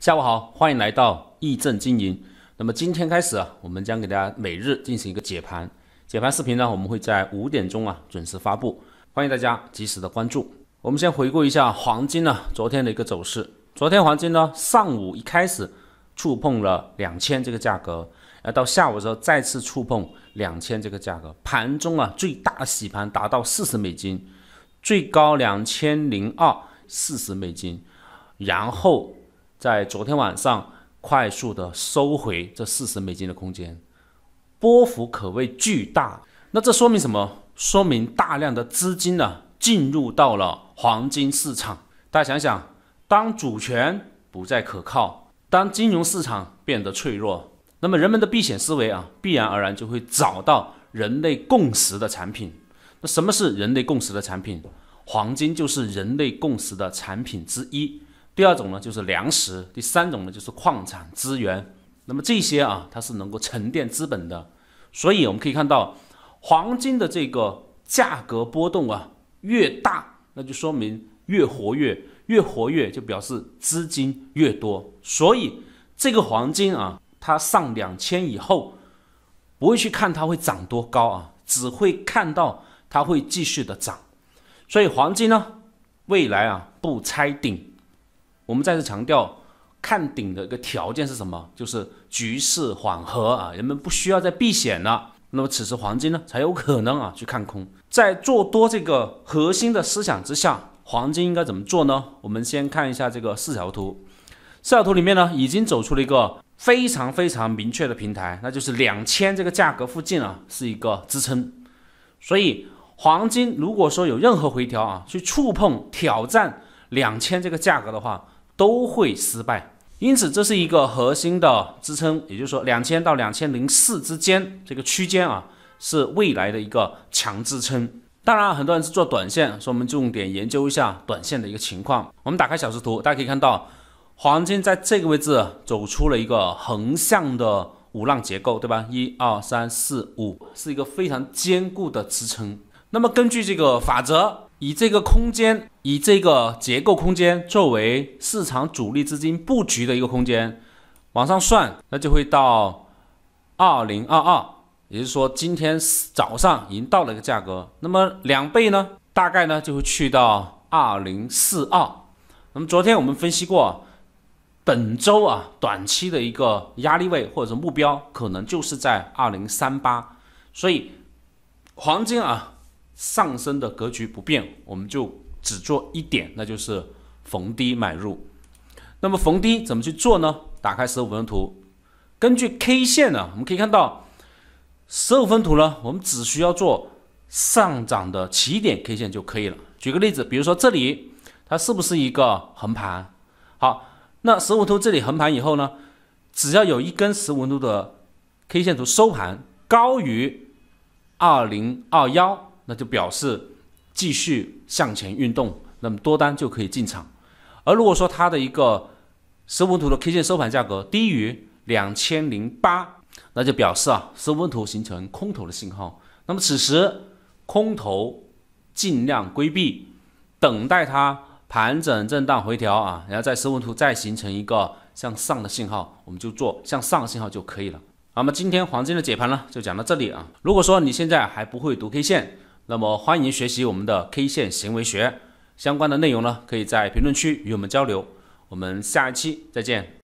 下午好，欢迎来到易正经营。那么今天开始，啊，我们将给大家每日进行一个解盘。解盘视频呢，我们会在五点钟啊准时发布，欢迎大家及时的关注。我们先回顾一下黄金呢昨天的一个走势。昨天黄金呢上午一开始触碰了两千这个价格，呃，到下午的时候再次触碰两千这个价格。盘中啊最大洗盘达到四十美金，最高两千零二四十美金，然后。在昨天晚上，快速的收回这四十美金的空间，波幅可谓巨大。那这说明什么？说明大量的资金呢进入到了黄金市场。大家想想，当主权不再可靠，当金融市场变得脆弱，那么人们的避险思维啊，必然而然就会找到人类共识的产品。那什么是人类共识的产品？黄金就是人类共识的产品之一。第二种呢就是粮食，第三种呢就是矿产资源。那么这些啊，它是能够沉淀资本的。所以我们可以看到，黄金的这个价格波动啊越大，那就说明越活跃，越活跃就表示资金越多。所以这个黄金啊，它上两千以后，不会去看它会涨多高啊，只会看到它会继续的涨。所以黄金呢，未来啊不拆顶。我们再次强调，看顶的一个条件是什么？就是局势缓和啊，人们不需要再避险了。那么此时黄金呢才有可能啊去看空，在做多这个核心的思想之下，黄金应该怎么做呢？我们先看一下这个四条图，四条图里面呢已经走出了一个非常非常明确的平台，那就是两千这个价格附近啊是一个支撑。所以黄金如果说有任何回调啊去触碰挑战两千这个价格的话，都会失败，因此这是一个核心的支撑，也就是说两千到两千零四之间这个区间啊是未来的一个强支撑。当然，很多人是做短线，所以我们重点研究一下短线的一个情况。我们打开小时图，大家可以看到，黄金在这个位置走出了一个横向的五浪结构，对吧？一二三四五是一个非常坚固的支撑。那么根据这个法则。以这个空间，以这个结构空间作为市场主力资金布局的一个空间，往上算，那就会到二零二二，也就是说今天早上已经到了一个价格。那么两倍呢，大概呢就会去到二零四二。那么昨天我们分析过，本周啊短期的一个压力位或者目标可能就是在二零三八，所以黄金啊。上升的格局不变，我们就只做一点，那就是逢低买入。那么逢低怎么去做呢？打开十五分图，根据 K 线呢，我们可以看到十五分图呢，我们只需要做上涨的起点 K 线就可以了。举个例子，比如说这里它是不是一个横盘？好，那十五图这里横盘以后呢，只要有一根十五图的 K 线图收盘高于二零二幺。那就表示继续向前运动，那么多单就可以进场。而如果说它的一个十五图的 K 线收盘价格低于两千零八，那就表示啊时温图形成空头的信号。那么此时空头尽量规避，等待它盘整震荡回调啊，然后再时温图再形成一个向上的信号，我们就做向上的信号就可以了。那么今天黄金的解盘呢，就讲到这里啊。如果说你现在还不会读 K 线，那么，欢迎学习我们的 K 线行为学相关的内容呢，可以在评论区与我们交流。我们下一期再见。